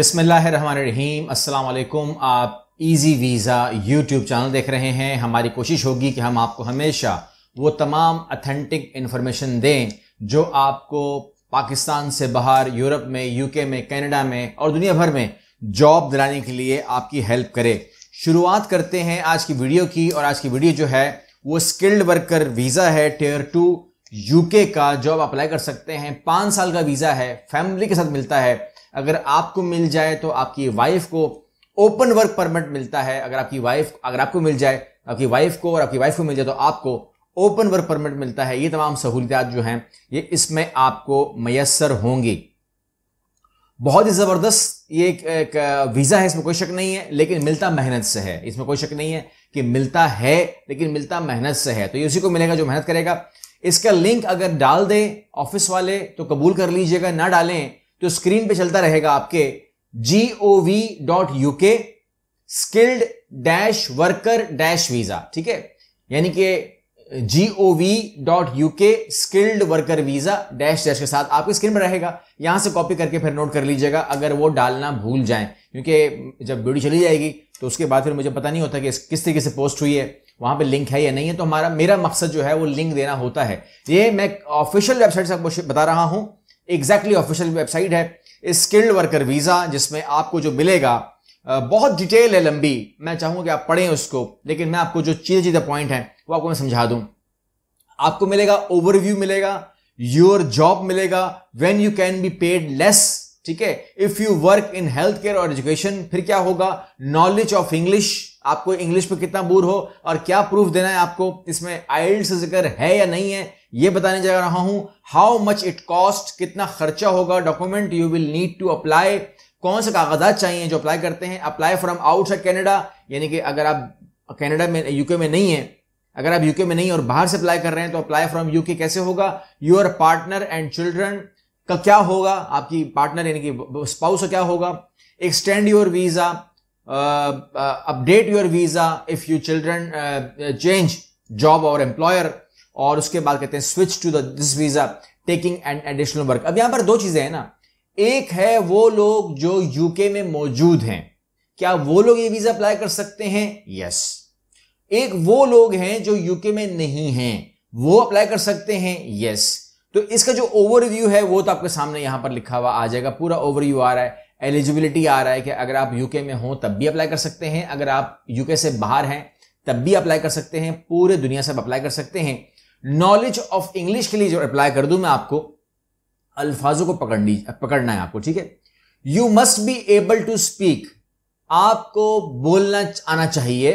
बिसमीम असल आप इजी वीज़ा यूट्यूब चैनल देख रहे हैं हमारी कोशिश होगी कि हम आपको हमेशा वो तमाम अथेंटिक इन्फॉर्मेशन दें जो आपको पाकिस्तान से बाहर यूरोप में यूके में कनाडा में और दुनिया भर में जॉब दिलाने के लिए आपकी हेल्प करे शुरुआत करते हैं आज की वीडियो की और आज की वीडियो जो है वो स्किल्ड वर्कर वीज़ा है टेयर टू यूके का जॉब अप्लाई कर सकते हैं पाँच साल का वीज़ा है फैमिली के साथ मिलता है अगर आपको मिल जाए तो आपकी वाइफ को ओपन वर्क परमिट मिलता है अगर आपकी वाइफ अगर आपको मिल जाए आपकी वाइफ को और आपकी वाइफ को मिल जाए तो आपको ओपन वर्क परमिट मिलता है ये तमाम सहूलियात जो हैं ये इसमें आपको मैसर होंगी बहुत ही ज़बरदस्त ये एक, एक वीज़ा है इसमें कोई शक नहीं है लेकिन मिलता मेहनत से है इसमें कोई शक नहीं है कि मिलता है लेकिन मिलता मेहनत से है तो ये उसी को मिलेगा जो मेहनत करेगा इसका लिंक अगर डाल दें ऑफिस वाले तो कबूल कर लीजिएगा ना डालें जो स्क्रीन पे चलता रहेगा आपके G O V dot UK skilled dash worker dash visa ठीक है यानी कि G O V dot UK skilled worker visa dash dash के साथ आपके स्क्रीन पर रहेगा यहां से कॉपी करके फिर नोट कर लीजिएगा अगर वो डालना भूल जाए क्योंकि जब वीडियो चली जाएगी तो उसके बाद फिर मुझे पता नहीं होता कि किस तरीके से पोस्ट हुई है वहां पे लिंक है या नहीं है तो हमारा मेरा मकसद जो है वो लिंक देना होता है ये मैं ऑफिशियल वेबसाइट से आपको बता रहा हूं एग्जैक्टली ऑफिशियल वेबसाइट है स्किल्ड वर्कर वीज़ा जिसमें आपको जो मिलेगा बहुत डिटेल है लंबी मैं चाहूंगा कि आप पढ़ें उसको लेकिन मैं आपको जो चीज चीज़ें पॉइंट हैं वो आपको मैं समझा दूँ आपको मिलेगा ओवरव्यू मिलेगा योर जॉब मिलेगा when you can be paid less ठीक है if you work in health care और एजुकेशन फिर क्या होगा नॉलेज ऑफ इंग्लिश आपको इंग्लिश पे कितना बूर हो और क्या प्रूफ देना है आपको इसमें आइल्ड से जिक्र है या नहीं है ये बताने जा रहा हूं हाउ मच इट कॉस्ट कितना खर्चा होगा document you will need to apply कौन से कागजात चाहिए जो अप्लाई करते हैं अप्लाई फ्रॉम आउटसाइड कैनेडा यानी कि अगर आप कैनेडा में यूके में नहीं है अगर आप यूके में नहीं और बाहर से अप्लाई कर रहे हैं तो अप्लाई फ्रॉम यूके कैसे होगा योर पार्टनर एंड चिल्ड्रन का क्या होगा आपकी पार्टनर यानी कि स्पाउस का क्या होगा extend your visa update your visa if you children change job और एम्प्लॉयर और उसके बाद कहते हैं switch to this visa taking and additional work अब यहां पर दो चीज़ें हैं ना एक है वो लोग जो यूके में मौजूद हैं क्या वो लोग ये वीज़ा अप्लाई कर सकते हैं यस एक वो लोग हैं जो यूके में नहीं हैं वो अप्लाई कर सकते हैं यस तो इसका जो ओवरव्यू है वो तो आपके सामने यहां पर लिखा हुआ आ जाएगा पूरा ओवरव्यू आ रहा है एलिजिबिलिटी आ रहा है कि अगर आप यूके में हो तब भी अप्लाई कर सकते हैं अगर आप यूके से बाहर हैं तब भी अप्लाई कर सकते हैं पूरे दुनिया से आप अप्लाई कर सकते हैं नॉलेज ऑफ इंग्लिश के लिए जो अप्लाई कर दूं मैं आपको अल्फाजों को पकड़ पकड़ना है आपको ठीक है you must be able to speak आपको बोलना आना चाहिए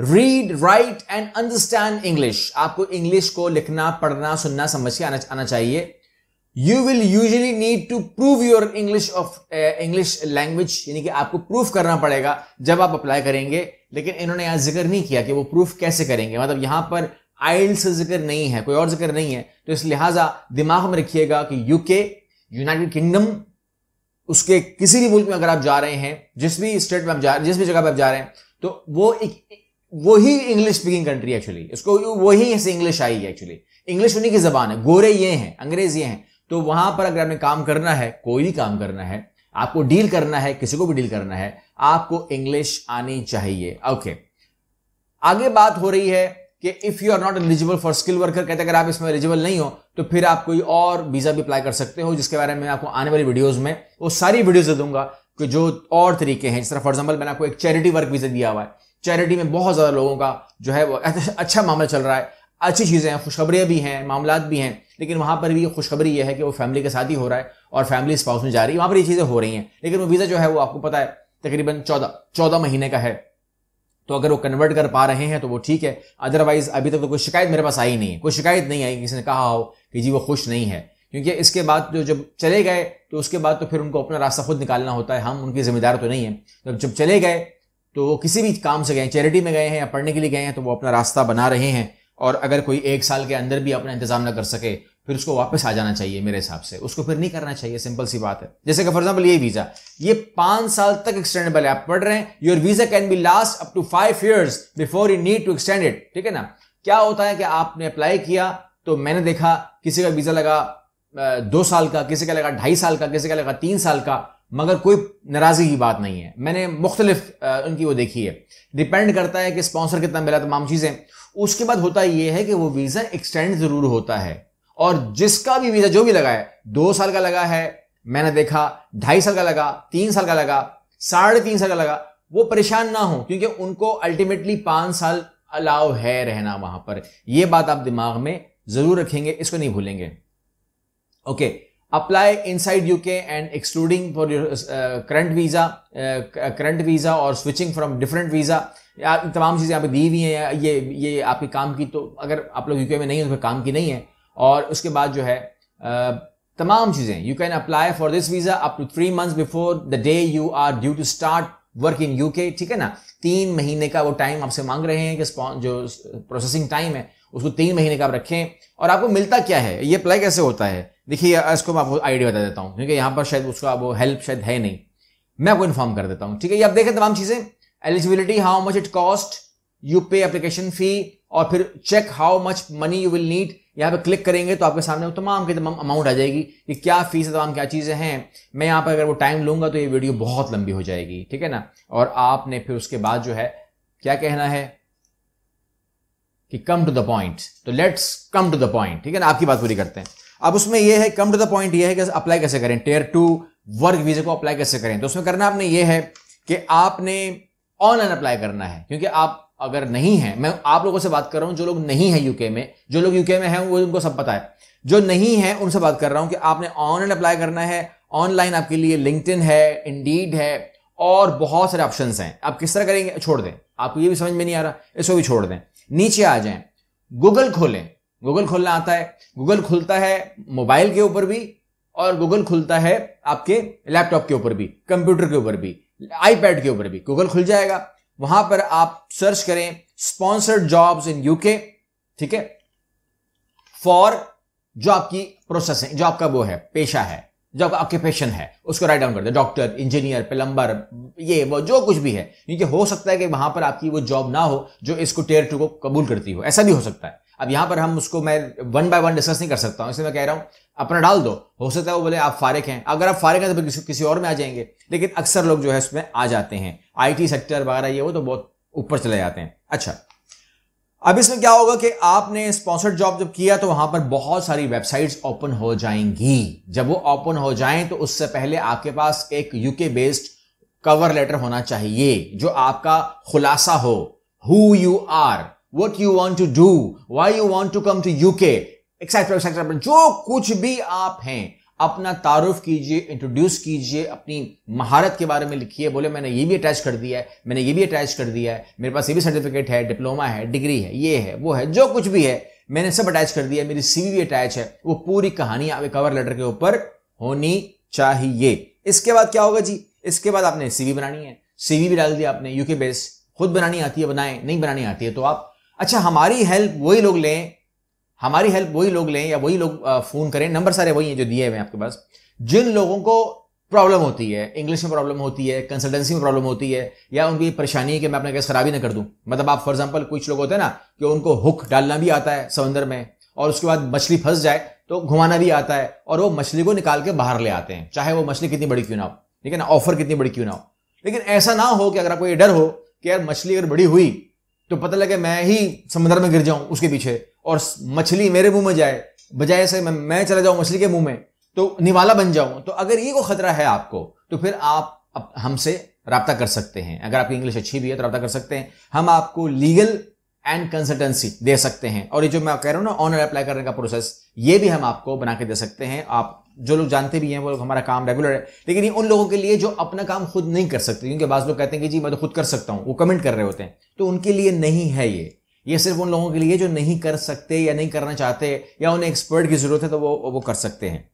read write and understand English आपको इंग्लिश को लिखना पढ़ना सुनना समझ के आना चाहिए you will usually need to prove your English of English language यानी कि आपको प्रूफ करना पड़ेगा जब आप अप्लाई करेंगे लेकिन इन्होंने यहां जिक्र नहीं किया कि वो प्रूफ कैसे करेंगे मतलब यहां पर आइल्स से जिक्र नहीं है कोई और जिक्र नहीं है तो इस लिहाजा दिमाग में रखिएगा कि यूके यूनाइटेड किंगडम उसके किसी भी मुल्क में अगर आप जा रहे हैं जिस भी स्टेट में आप जा रहे जिस भी जगह पर आप जा रहे हैं तो वो एक वही इंग्लिश स्पीकिंग कंट्री एक्चुअली इसको वही से इंग्लिश आई है एक्चुअली इंग्लिश उन्हीं की जबान है गोरे ये हैं अंग्रेज ये हैं तो वहां पर अगर आपने काम करना है कोई भी काम करना है आपको डील करना है किसी को भी डील करना है आपको इंग्लिश आनी चाहिए ओके okay. आगे बात हो रही है कि if you are not eligible for skill worker कहते अगर आप इसमें एलिजिबल नहीं हो तो फिर आप कोई और वीजा भी अप्लाई कर सकते हो जिसके बारे में आपको आने वाली वीडियोज में वो सारी वीडियोज दे दूंगा कि जो और तरीके हैं जिस तरह फॉर एग्जाम्पल मैंने आपको एक चैरिटी वर्क वीजा दिया हुआ है चैरिटी में बहुत ज़्यादा लोगों का जो है वो अच्छा मामला चल रहा है अच्छी चीज़ें हैं खुशखबरियाँ भी हैं मामला भी हैं लेकिन वहाँ पर भी खुशखबरी ये है कि वो फैमिली के साथ ही हो रहा है और फैमिली स्पाउस में जा रही है वहाँ पर ये चीज़ें हो रही हैं लेकिन वो वीज़ा जो है वो आपको पता है तकरीबन चौदह चौदह महीने का है तो अगर वो कन्वर्ट कर पा रहे हैं तो वो ठीक है अदरवाइज अभी तक तो कोई शिकायत मेरे पास आई नहीं है कोई शिकायत नहीं आई किसी ने कहा हो कि जी वो खुश नहीं है क्योंकि इसके बाद जो तो जब चले गए तो उसके बाद तो फिर उनको अपना रास्ता खुद निकालना होता है हम उनकी जिम्मेदार तो नहीं है जब जब चले गए तो वो किसी भी काम से गए चैरिटी में गए हैं या पढ़ने के लिए गए हैं तो वो अपना रास्ता बना रहे हैं और अगर कोई एक साल के अंदर भी अपना इंतजाम ना कर सके फिर उसको वापस आ जाना चाहिए मेरे हिसाब से उसको फिर नहीं करना चाहिए सिंपल सी बात है जैसे कि फॉर एग्जाम्पल ये वीजा ये पांच साल तक एक्सटेंडेबल है आप पढ़ रहे हैं your visa can be last up to five years before you need to extend it ठीक है ना क्या होता है कि आपने अप्लाई किया तो मैंने देखा किसी का वीजा लगा दो साल का किसी का लगा ढाई साल का किसी का लगा तीन साल का मगर कोई नाराज़गी की बात नहीं है मैंने मुख्तलिफ उनकी वो देखी है डिपेंड करता है कि स्पॉन्सर कितना मिला तमाम चीज़ें उसके बाद होता यह है कि वो वीज़ा एक्सटेंड ज़रूर होता है और जिसका भी वीज़ा जो भी लगा है दो साल का लगा है मैंने देखा ढाई साल का लगा तीन साल का लगा साढ़े तीन साल का लगा वो परेशान ना हो क्योंकि उनको अल्टीमेटली पाँच साल अलाव है रहना वहां पर यह बात आप दिमाग में ज़रूर रखेंगे इसको नहीं भूलेंगे okay okay. apply inside UK and excluding for your uh, current visa, uh, uh current visa or switching from different visa तमाम चीज़ें यहाँ पे दी हुई हैं ये ये आपके काम की तो अगर आप लोग यूके में नहीं हैं तो काम की नहीं है और उसके बाद जो है तमाम चीज़ें you can apply for this visa up to three months before the day you are due to start work in UK ठीक है ना तीन महीने का वो टाइम आपसे मांग रहे हैं कि जो प्रोसेसिंग टाइम है उसको तीन महीने का आप रखें और आपको मिलता क्या है ये अप्लाई कैसे होता है देखिए इसको मैं आपको आइडिया बता देता हूँ क्योंकि यहाँ पर शायद उसका वो हेल्प शायद है नहीं मैं आपको इन्फॉर्म कर देता हूँ ठीक है ये आप देखें तमाम चीज़ें eligibility how much it cost you pay application fee और फिर check how much money you will need यहाँ पर क्लिक करेंगे तो आपके सामने तमाम के तमाम अमाउंट आ जाएगी कि क्या फीस है तमाम क्या चीज़ें हैं मैं यहाँ पर अगर वो टाइम लूँगा तो ये वीडियो बहुत लंबी हो जाएगी ठीक है ना और आपने फिर उसके बाद जो है क्या कहना है कि कम टू द पॉइंट तो let's come to the point ठीक है ना आपकी बात पूरी करते हैं अब उसमें यह है कम टू द पॉइंट यह है कि अप्लाई कैसे करें टेयर टू वर्क वीजे को अप्लाई कैसे करें तो उसमें करना आपने यह है कि आपने ऑनलाइन अप्लाई करना है क्योंकि आप अगर नहीं है मैं आप लोगों से बात कर रहा हूं जो लोग नहीं है यूके में जो लोग यूके में है वो उनको सब पता है जो नहीं है उनसे बात कर रहा हूं कि आपने ऑनलाइन अप्लाई करना है ऑनलाइन आपके लिए लिंक्डइन है इंडीड है और बहुत सारे ऑप्शन हैं आप किस तरह करेंगे छोड़ दें आपको ये भी समझ में नहीं आ रहा इसको भी छोड़ दें नीचे आ जाए गूगल खोलें गूगल खोलना आता है गूगल खुलता है मोबाइल के ऊपर भी और गूगल खुलता है आपके लैपटॉप के ऊपर भी कंप्यूटर के ऊपर भी आईपैड के ऊपर भी गूगल खुल जाएगा वहां पर आप सर्च करें स्पॉन्सर्ड जॉब्स इन यूके ठीक है फॉर जो आपकी प्रोसेसिंग जो आपका वो है पेशा है जो आपका ऑक्यूपेशन है उसको राइट डाउन कर दे डॉक्टर इंजीनियर प्लम्बर ये वो जो कुछ भी है क्योंकि हो सकता है कि वहां पर आपकी वो जॉब ना हो जो इसको टेयर टू को कबूल करती हो ऐसा भी हो सकता है अब यहां पर हम उसको मैं वन बाय वन डिस्कस नहीं कर सकता हूं इसलिए मैं कह रहा हूं अपना डाल दो हो सकता है वो बोले आप फारिक हैं अगर आप फारिक हैं तो फिर किसी, किसी और में आ जाएंगे लेकिन अक्सर लोग जो है उसमें आ जाते हैं आईटी सेक्टर वगैरह ये वो तो बहुत ऊपर चले जाते हैं अच्छा अब इसमें क्या होगा कि आपने स्पॉन्सर्ड जॉब जब किया तो वहां पर बहुत सारी वेबसाइट्स ओपन हो जाएंगी जब वो ओपन हो जाए तो उससे पहले आपके पास एक यूके बेस्ड कवर लेटर होना चाहिए जो आपका खुलासा हो who you are what you want to do, why you want to come to UK, etc. etc. जो कुछ भी आप हैं अपना तारुफ कीजिए इंट्रोड्यूस कीजिए अपनी महारत के बारे में लिखिए बोले मैंने ये भी अटैच कर दिया है मैंने ये भी अटैच कर दिया है मेरे पास ये भी सर्टिफिकेट है डिप्लोमा है डिग्री है ये है वो है जो कुछ भी है मैंने सब अटैच कर दिया मेरी सीवी भी अटैच है वो पूरी कहानी आपके कवर लेटर के ऊपर होनी चाहिए इसके बाद क्या होगा जी इसके बाद आपने सीवी बनानी है सीवी भी डाल दिया आपने यूके बेस खुद बनानी आती है बनाए नहीं बनानी आती है तो आप अच्छा हमारी हेल्प वही लोग लें हमारी हेल्प वही लोग लें या वही लोग फ़ोन करें नंबर सारे वही हैं जो दिए हुए हैं आपके पास जिन लोगों को प्रॉब्लम होती है इंग्लिश में प्रॉब्लम होती है कंसल्टेंसी में प्रॉब्लम होती है या उनकी परेशानी है कि मैं अपना गैस खराब ही ना कर दूं मतलब आप फॉर एग्जांपल कुछ लोग होते हैं ना कि उनको हुक डालना भी आता है समंदर में और उसके बाद मछली फंस जाए तो घुमाना भी आता है और वो मछली को निकाल के बाहर ले आते हैं चाहे वो मछली कितनी बड़ी क्यों ना हो ठीक है ना ऑफर कितनी बड़ी क्यों ना हो लेकिन ऐसा ना हो कि अगर आपको ये डर हो कि यार मछली अगर बड़ी हुई तो पता लगे मैं ही समुद्र में गिर जाऊं उसके पीछे और मछली मेरे मुंह में जाए बजाय से मैं, मैं चला जाऊं मछली के मुंह में तो निवाला बन जाऊं तो अगर ये को खतरा है आपको तो फिर आप हमसे रबता कर सकते हैं अगर आपकी इंग्लिश अच्छी भी है तो रबता कर सकते हैं हम आपको लीगल एंड कंसल्टेंसी दे सकते हैं और ये जो मैं कह रहा हूँ ना ऑनर अप्लाई करने का प्रोसेस ये भी हम आपको बना के दे सकते हैं आप जो लोग जानते भी हैं वो लोग हमारा काम रेगुलर है लेकिन ये उन लोगों के लिए जो अपना काम खुद नहीं कर सकते क्योंकि बाज़ लोग कहते हैं कि जी मैं तो खुद कर सकता हूँ वो कमेंट कर रहे होते हैं तो उनके लिए नहीं है ये ये सिर्फ उन लोगों के लिए जो नहीं कर सकते या नहीं करना चाहते या उन्हें एक्सपर्ट की ज़रूरत है तो वो वो कर सकते हैं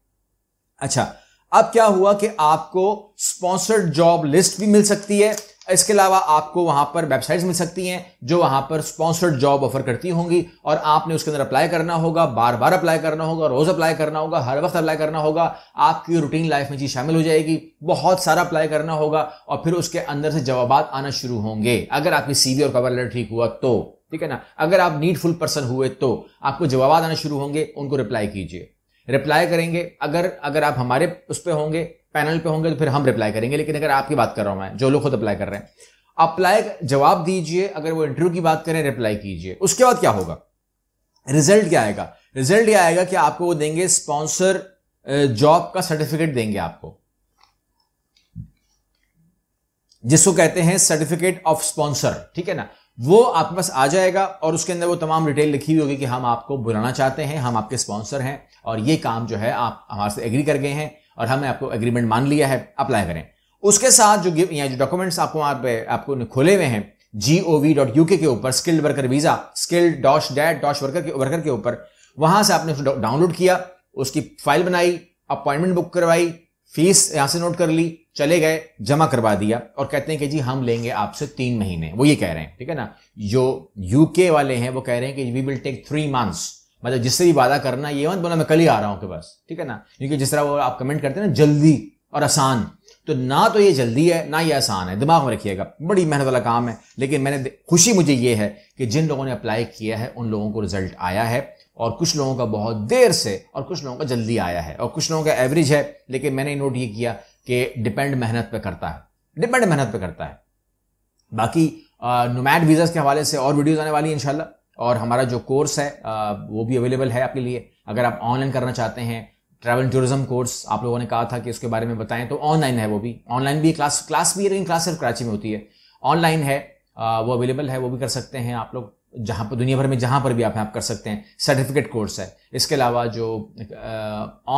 अच्छा अब क्या हुआ कि आपको स्पॉन्सर्ड जॉब लिस्ट भी मिल सकती है इसके अलावा आपको वहां पर वेबसाइट्स मिल सकती हैं जो वहां पर स्पॉन्सर्ड जॉब ऑफर करती होंगी और आपने उसके अंदर अप्लाई करना होगा बार बार अप्लाई करना होगा रोज अप्लाई करना होगा हर वक्त अप्लाई करना होगा आपकी रूटीन लाइफ में चीज शामिल हो जाएगी बहुत सारा अप्लाई करना होगा और फिर उसके अंदर से जवाब आना शुरू होंगे अगर आपकी सीवी और कवर लेटर ठीक हुआ तो ठीक है ना अगर आप नीडफुल पर्सन हुए तो आपको जवाब आना शुरू होंगे उनको रिप्लाई कीजिए रिप्लाई करेंगे अगर अगर आप हमारे उस पर होंगे पैनल पे होंगे तो फिर हम रिप्लाई करेंगे लेकिन अगर आपकी बात कर रहा हूं मैं जो लोग खुद अप्लाई कर रहे हैं अप्लाई जवाब दीजिए अगर वो इंटरव्यू की बात करें रिप्लाई कीजिए उसके बाद क्या होगा रिजल्ट क्या आएगा रिजल्ट ये आएगा कि आपको वो देंगे स्पॉन्सर जॉब का सर्टिफिकेट देंगे आपको जिसको कहते हैं सर्टिफिकेट ऑफ स्पॉन्सर ठीक है ना वो आपके पास आ जाएगा और उसके अंदर वो तमाम डिटेल लिखी हुई होगी कि हम आपको बुलाना चाहते हैं हम आपके स्पॉन्सर हैं और ये काम जो है आप हमारे से एग्री कर गए हैं और हमने आपको एग्रीमेंट मान लिया है अप्लाई करें उसके साथ जो यहाँ जो डॉक्यूमेंट्स आपको वहाँ पे आपको खोले हुए हैं G O V dot U K ऊपर skilled worker visa skilled dash dot dash worker के वर्कर के ऊपर वहां से आपने उसको डाउनलोड किया उसकी फाइल बनाई अपॉइंटमेंट बुक करवाई फीस यहां से नोट कर ली चले गए जमा करवा दिया और कहते हैं कि जी हम लेंगे आपसे तीन महीने वो ये कह रहे हैं ठीक है ना जो यूके वाले हैं वो कह रहे हैं कि we will take three months मतलब जिससे भी वादा करना ये मत बोला मैं कल ही आ रहा हूँ के पास ठीक है ना क्योंकि जिस तरह वो आप कमेंट करते हैं ना जल्दी और आसान तो ना तो ये जल्दी है ना ये आसान है दिमाग में रखिएगा बड़ी मेहनत वाला काम है लेकिन मैंने खुशी मुझे ये है कि जिन लोगों ने अप्लाई किया है उन लोगों को रिजल्ट आया है और कुछ लोगों का बहुत देर से और कुछ लोगों का जल्दी आया है और कुछ लोगों का एवरेज है लेकिन मैंने नोट ये किया कि डिपेंड मेहनत पर करता है डिपेंड मेहनत पर करता है बाकी नोमैड वीज़ा के हवाले से और वीडियोज़ आने वाली इंशाल्लाह और हमारा जो कोर्स है वो भी अवेलेबल है आपके लिए अगर आप ऑनलाइन करना चाहते हैं ट्रैवल टूरिज्म कोर्स आप लोगों ने कहा था कि उसके बारे में बताएं तो ऑनलाइन है वो भी ऑनलाइन भी क्लास क्लास भी है लेकिन क्लास सिर्फ कराची में होती है ऑनलाइन है वो अवेलेबल है वो भी कर सकते हैं आप लोग जहाँ पर दुनिया भर में जहाँ पर भी आप आप कर सकते हैं सर्टिफिकेट कोर्स है इसके अलावा जो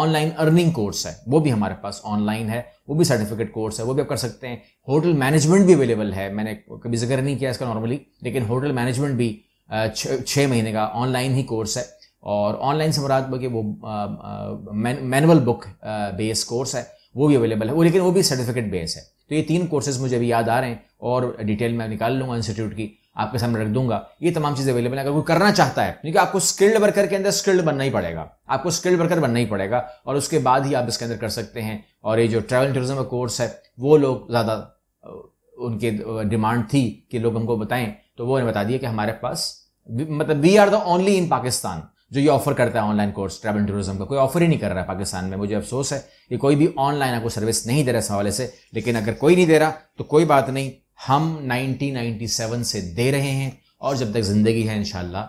ऑनलाइन अर्निंग कोर्स है वो भी हमारे पास ऑनलाइन है वो भी सर्टिफिकेट कोर्स है वो भी आप कर सकते हैं होटल मैनेजमेंट भी अवेलेबल है मैंने कभी जिक्र नहीं किया इसका नॉर्मली लेकिन होटल मैनेजमेंट भी छः महीने का ऑनलाइन ही कोर्स है और ऑनलाइन से मुराद के वो मैनुअल बुक बेस कोर्स है वो भी अवेलेबल है वो लेकिन वो भी सर्टिफिकेट बेस है तो ये तीन कोर्सेज मुझे अभी याद आ रहे हैं और डिटेल मैं निकाल लूँगा इंस्टीट्यूट की आपके सामने रख दूंगा ये तमाम चीज़ें अवेलेबल है अगर कोई करना चाहता है क्योंकि आपको स्किल्ड वर्कर के अंदर स्किल्ड बनना ही पड़ेगा आपको स्किल्ड वर्कर बनना ही पड़ेगा और उसके बाद ही आप इसके अंदर कर सकते हैं और ये जो ट्रैवल टूरिज्म का कोर्स है वो लोग ज़्यादा उनकी डिमांड थी कि लोग हमको बताएं तो वो उन्हें बता दिया कि हमारे पास मतलब we are the only in Pakistan जो ये ऑफर करता है ऑनलाइन कोर्स ट्रैवल टूरिज्म का कोई ऑफर ही नहीं कर रहा है पाकिस्तान में मुझे अफसोस है कि कोई भी ऑनलाइन आपको सर्विस नहीं दे रहा इस हवाले से लेकिन अगर कोई नहीं दे रहा तो कोई बात नहीं हम 1997 से दे रहे हैं और जब तक ज़िंदगी है इनशाला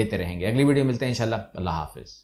देते रहेंगे अगली वीडियो मिलते हैं इनशाला अल्लाह हाफिज़